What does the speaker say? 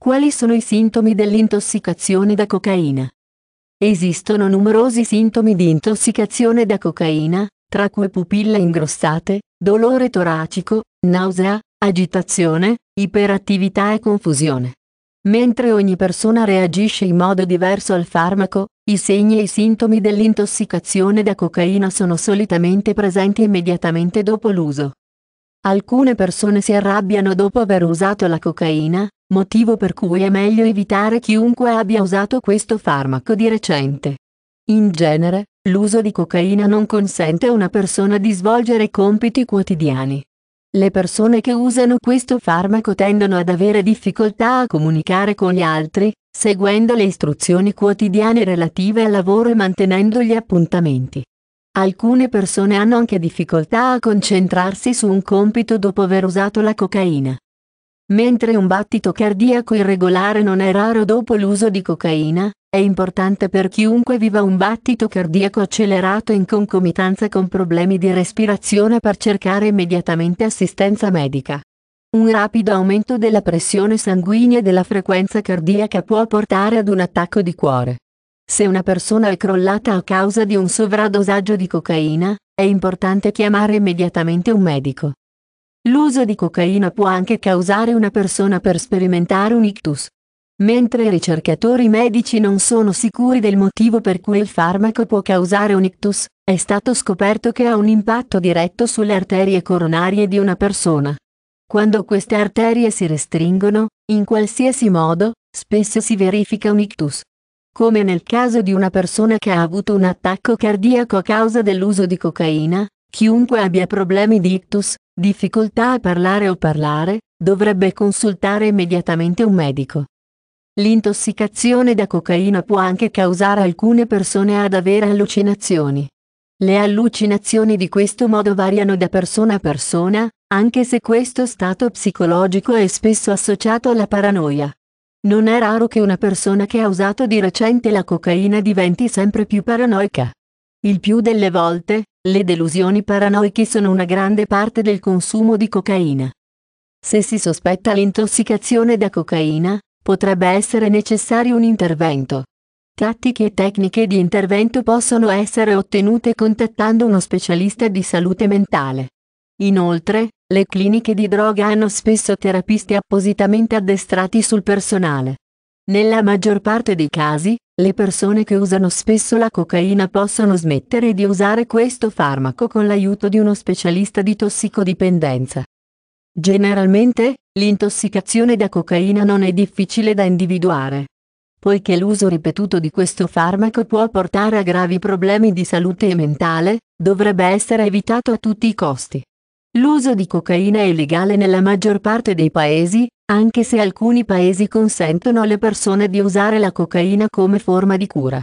Quali sono i sintomi dell'intossicazione da cocaina? Esistono numerosi sintomi di intossicazione da cocaina, tra cui pupille ingrossate, dolore toracico, nausea, agitazione, iperattività e confusione. Mentre ogni persona reagisce in modo diverso al farmaco, i segni e i sintomi dell'intossicazione da cocaina sono solitamente presenti immediatamente dopo l'uso. Alcune persone si arrabbiano dopo aver usato la cocaina, motivo per cui è meglio evitare chiunque abbia usato questo farmaco di recente. In genere, l'uso di cocaina non consente a una persona di svolgere compiti quotidiani. Le persone che usano questo farmaco tendono ad avere difficoltà a comunicare con gli altri, seguendo le istruzioni quotidiane relative al lavoro e mantenendo gli appuntamenti. Alcune persone hanno anche difficoltà a concentrarsi su un compito dopo aver usato la cocaina. Mentre un battito cardiaco irregolare non è raro dopo l'uso di cocaina, è importante per chiunque viva un battito cardiaco accelerato in concomitanza con problemi di respirazione per cercare immediatamente assistenza medica. Un rapido aumento della pressione sanguigna e della frequenza cardiaca può portare ad un attacco di cuore. Se una persona è crollata a causa di un sovradosaggio di cocaina, è importante chiamare immediatamente un medico. L'uso di cocaina può anche causare una persona per sperimentare un ictus. Mentre i ricercatori medici non sono sicuri del motivo per cui il farmaco può causare un ictus, è stato scoperto che ha un impatto diretto sulle arterie coronarie di una persona. Quando queste arterie si restringono, in qualsiasi modo, spesso si verifica un ictus. Come nel caso di una persona che ha avuto un attacco cardiaco a causa dell'uso di cocaina, Chiunque abbia problemi di ictus, difficoltà a parlare o parlare, dovrebbe consultare immediatamente un medico. L'intossicazione da cocaina può anche causare alcune persone ad avere allucinazioni. Le allucinazioni di questo modo variano da persona a persona, anche se questo stato psicologico è spesso associato alla paranoia. Non è raro che una persona che ha usato di recente la cocaina diventi sempre più paranoica. Il più delle volte, le delusioni paranoiche sono una grande parte del consumo di cocaina. Se si sospetta l'intossicazione da cocaina, potrebbe essere necessario un intervento. Tattiche e tecniche di intervento possono essere ottenute contattando uno specialista di salute mentale. Inoltre, le cliniche di droga hanno spesso terapisti appositamente addestrati sul personale. Nella maggior parte dei casi, le persone che usano spesso la cocaina possono smettere di usare questo farmaco con l'aiuto di uno specialista di tossicodipendenza. Generalmente, l'intossicazione da cocaina non è difficile da individuare, poiché l'uso ripetuto di questo farmaco può portare a gravi problemi di salute mentale, dovrebbe essere evitato a tutti i costi. L'uso di cocaina è illegale nella maggior parte dei paesi, anche se alcuni paesi consentono alle persone di usare la cocaina come forma di cura.